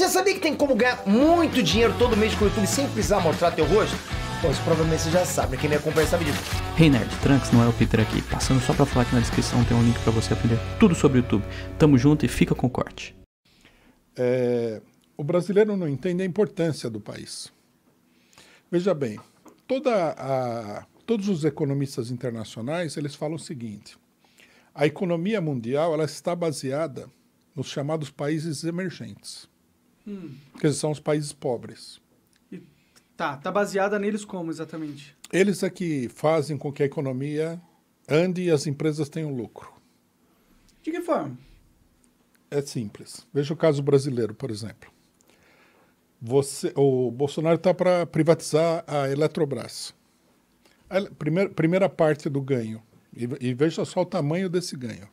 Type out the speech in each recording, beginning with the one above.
Você sabia que tem como ganhar muito dinheiro todo mês com o YouTube sem precisar mostrar teu rosto? Pois provavelmente você já sabe, né? quem me acompanha sabe disso. Hey Nerd, Trunks não é o Peter aqui. Passando só para falar que na descrição tem um link para você aprender tudo sobre o YouTube. Tamo junto e fica com o corte. É, o brasileiro não entende a importância do país. Veja bem, toda a, todos os economistas internacionais eles falam o seguinte: a economia mundial ela está baseada nos chamados países emergentes. Hum. Que são os países pobres. E, tá, tá baseada neles como exatamente? Eles é que fazem com que a economia ande e as empresas tenham lucro. De que forma? É simples. Veja o caso brasileiro, por exemplo. Você, o Bolsonaro está para privatizar a Eletrobras. A primeira, primeira parte do ganho. E, e veja só o tamanho desse ganho.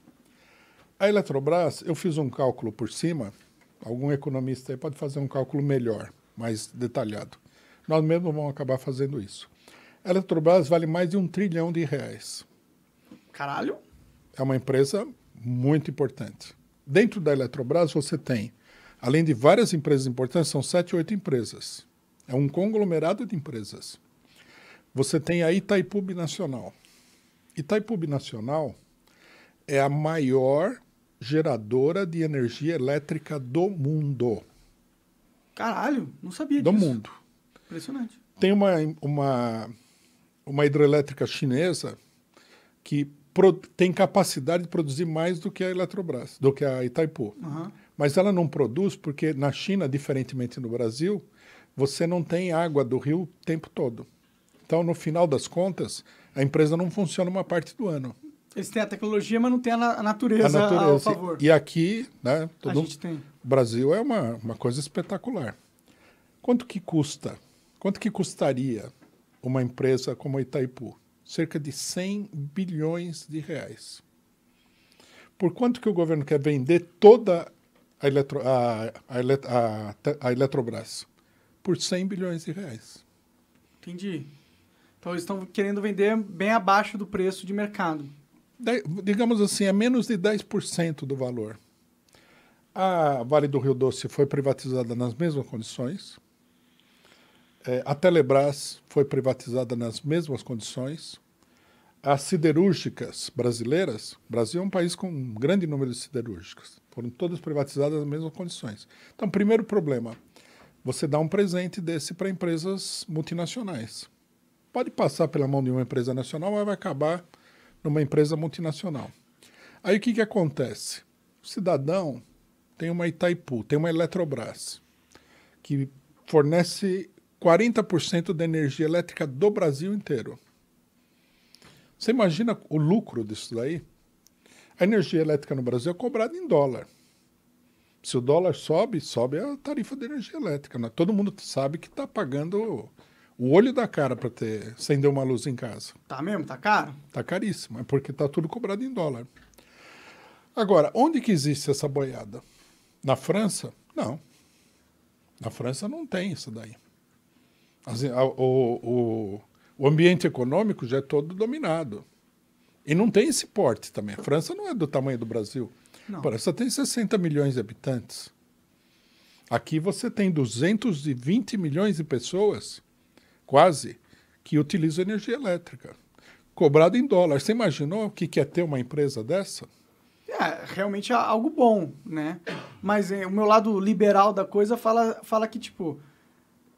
A Eletrobras, eu fiz um cálculo por cima, algum economista aí pode fazer um cálculo melhor, mais detalhado. Nós mesmos vamos acabar fazendo isso. A Eletrobras vale mais de um trilhão de reais. Caralho! É uma empresa muito importante. Dentro da Eletrobras você tem, além de várias empresas importantes, são sete, oito empresas. É um conglomerado de empresas. Você tem a Itaipu Nacional. Itaipu Nacional é a maior geradora de energia elétrica do mundo. Caralho, não sabia do disso. Do mundo. Impressionante. Tem uma, uma, uma hidrelétrica chinesa que pro, tem capacidade de produzir mais do que a Eletrobras, do que a Itaipu. Uhum. Mas ela não produz porque na China, diferentemente do Brasil, você não tem água do rio o tempo todo. Então, no final das contas, a empresa não funciona uma parte do ano. Eles têm a tecnologia, mas não têm a, natureza, a natureza a favor. E aqui, né? Todo a gente tem. O Brasil é uma, uma coisa espetacular. Quanto que custa? Quanto que custaria uma empresa como a Itaipu? Cerca de 100 bilhões de reais. Por quanto que o governo quer vender toda a, eletro, a, a, a, a Eletrobras? Por 100 bilhões de reais. Entendi. Então eles estão querendo vender bem abaixo do preço de mercado digamos assim, é menos de 10% do valor. A Vale do Rio Doce foi privatizada nas mesmas condições. É, a Telebrás foi privatizada nas mesmas condições. As siderúrgicas brasileiras, Brasil é um país com um grande número de siderúrgicas, foram todas privatizadas nas mesmas condições. Então, primeiro problema, você dá um presente desse para empresas multinacionais. Pode passar pela mão de uma empresa nacional, mas vai acabar numa empresa multinacional. Aí o que, que acontece? O cidadão tem uma Itaipu, tem uma Eletrobras, que fornece 40% da energia elétrica do Brasil inteiro. Você imagina o lucro disso daí? A energia elétrica no Brasil é cobrada em dólar. Se o dólar sobe, sobe a tarifa de energia elétrica. Né? Todo mundo sabe que está pagando o olho da cara para ter acender uma luz em casa. Tá mesmo? Tá caro? Tá caríssimo. É porque tá tudo cobrado em dólar. Agora, onde que existe essa boiada? Na França? Não. Na França não tem isso daí. o, o, o ambiente econômico já é todo dominado. E não tem esse porte também. A França não é do tamanho do Brasil. Não. A França tem 60 milhões de habitantes. Aqui você tem 220 milhões de pessoas quase, que utiliza energia elétrica, cobrado em dólar. Você imaginou o que é ter uma empresa dessa? É, realmente é algo bom, né? Mas é, o meu lado liberal da coisa fala, fala que, tipo,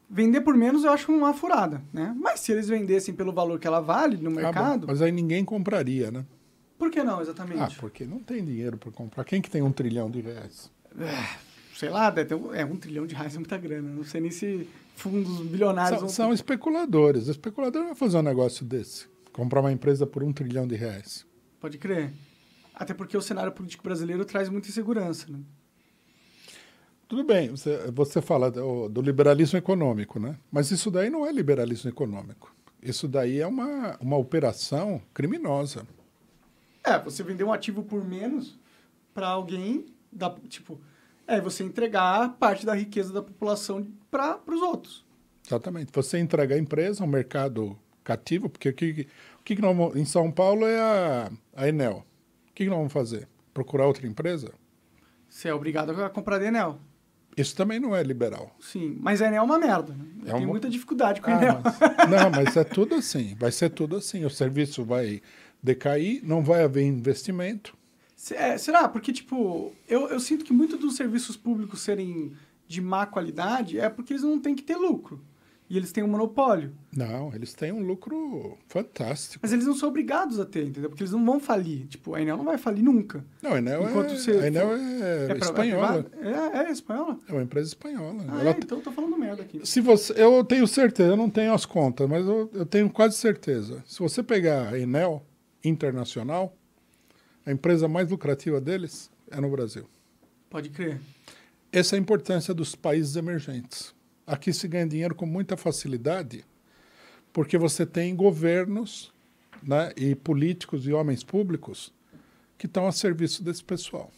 vender por menos eu acho uma furada, né? Mas se eles vendessem pelo valor que ela vale no ah, mercado... Ah, mas aí ninguém compraria, né? Por que não, exatamente? Ah, porque não tem dinheiro para comprar. Quem que tem um trilhão de reais? É, sei lá, é um, é, um trilhão de reais é muita grana. Não sei nem se fundos bilionários. São, são especuladores. O especulador vai fazer um negócio desse. Comprar uma empresa por um trilhão de reais. Pode crer. Até porque o cenário político brasileiro traz muita insegurança. Né? Tudo bem, você, você fala do, do liberalismo econômico, né? mas isso daí não é liberalismo econômico. Isso daí é uma, uma operação criminosa. É, você vender um ativo por menos para alguém, da tipo, é você entregar parte da riqueza da população para os outros. Exatamente. Você entrega a empresa, um mercado cativo, porque o que, que, que nós vamos, em São Paulo é a, a Enel. O que, que nós vamos fazer? Procurar outra empresa? Você é obrigado a comprar da Enel. Isso também não é liberal. Sim, mas a Enel é uma merda. Né? É Tem uma... muita dificuldade com ah, a Enel. Mas... não, mas é tudo assim. Vai ser tudo assim. O serviço vai decair, não vai haver investimento é, será? Porque, tipo, eu, eu sinto que muito dos serviços públicos serem de má qualidade é porque eles não têm que ter lucro. E eles têm um monopólio. Não, eles têm um lucro fantástico. Mas eles não são obrigados a ter, entendeu? Porque eles não vão falir. Tipo, a Enel não vai falir nunca. Não, a Enel, Enquanto é, você, a Enel é, é, é espanhola. É, é, espanhola? É uma empresa espanhola. Ah, Ela, é? Então eu tô falando merda aqui. Se você, eu tenho certeza, eu não tenho as contas, mas eu, eu tenho quase certeza. Se você pegar a Enel Internacional, a empresa mais lucrativa deles é no Brasil. Pode crer. Essa é a importância dos países emergentes. Aqui se ganha dinheiro com muita facilidade, porque você tem governos né, e políticos e homens públicos que estão a serviço desse pessoal.